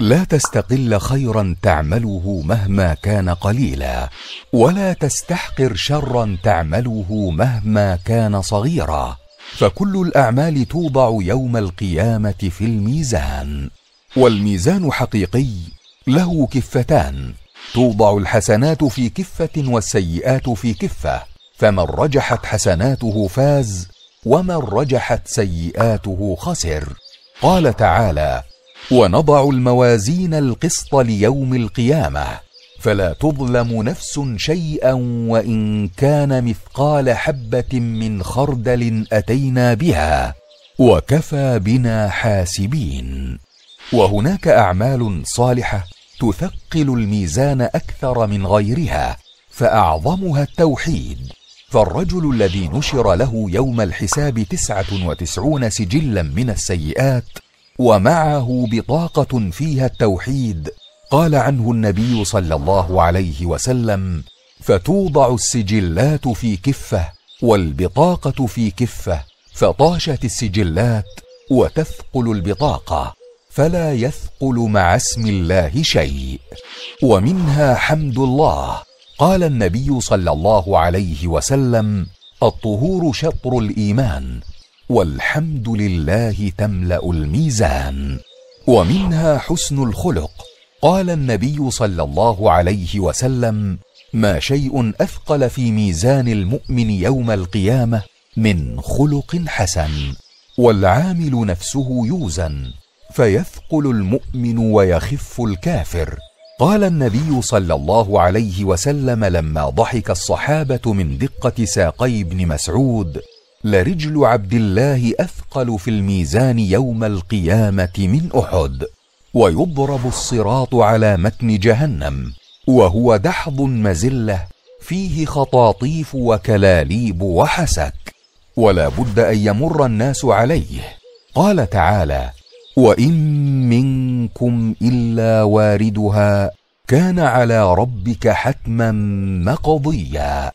لا تستقل خيرا تعمله مهما كان قليلا ولا تستحقر شرا تعمله مهما كان صغيرا فكل الاعمال توضع يوم القيامه في الميزان والميزان حقيقي له كفتان توضع الحسنات في كفه والسيئات في كفه فمن رجحت حسناته فاز ومن رجحت سيئاته خسر قال تعالى ونضع الموازين القسط ليوم القيامه فلا تظلم نفس شيئا وان كان مثقال حبه من خردل اتينا بها وكفى بنا حاسبين وهناك اعمال صالحه تثقل الميزان اكثر من غيرها فاعظمها التوحيد فالرجل الذي نشر له يوم الحساب تسعه وتسعون سجلا من السيئات ومعه بطاقه فيها التوحيد قال عنه النبي صلى الله عليه وسلم فتوضع السجلات في كفه والبطاقه في كفه فطاشت السجلات وتثقل البطاقه فلا يثقل مع اسم الله شيء ومنها حمد الله قال النبي صلى الله عليه وسلم الطهور شطر الايمان والحمد لله تملا الميزان ومنها حسن الخلق قال النبي صلى الله عليه وسلم ما شيء اثقل في ميزان المؤمن يوم القيامه من خلق حسن والعامل نفسه يوزن فيثقل المؤمن ويخف الكافر قال النبي صلى الله عليه وسلم لما ضحك الصحابه من دقه ساقي ابن مسعود لرجل عبد الله اثقل في الميزان يوم القيامه من احد ويضرب الصراط على متن جهنم وهو دحض مزله فيه خطاطيف وكلاليب وحسك ولا بد ان يمر الناس عليه قال تعالى وان منكم الا واردها كان على ربك حتما مقضيا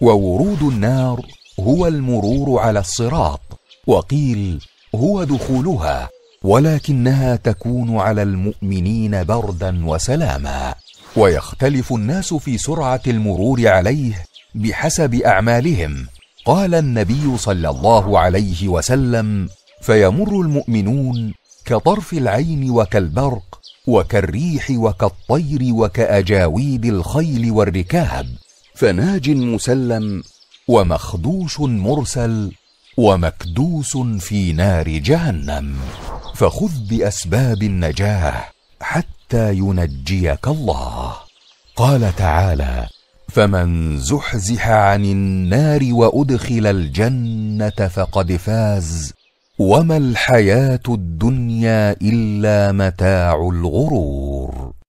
وورود النار هو المرور على الصراط وقيل هو دخولها ولكنها تكون على المؤمنين بردا وسلاما ويختلف الناس في سرعه المرور عليه بحسب اعمالهم قال النبي صلى الله عليه وسلم فيمر المؤمنون كطرف العين وكالبرق وكالريح وكالطير وكاجاويد الخيل والركاب فناج مسلم ومخدوش مرسل ومكدوس في نار جهنم فخذ باسباب النجاه حتى ينجيك الله قال تعالى فمن زحزح عن النار وادخل الجنه فقد فاز وما الحياه الدنيا الا متاع الغرور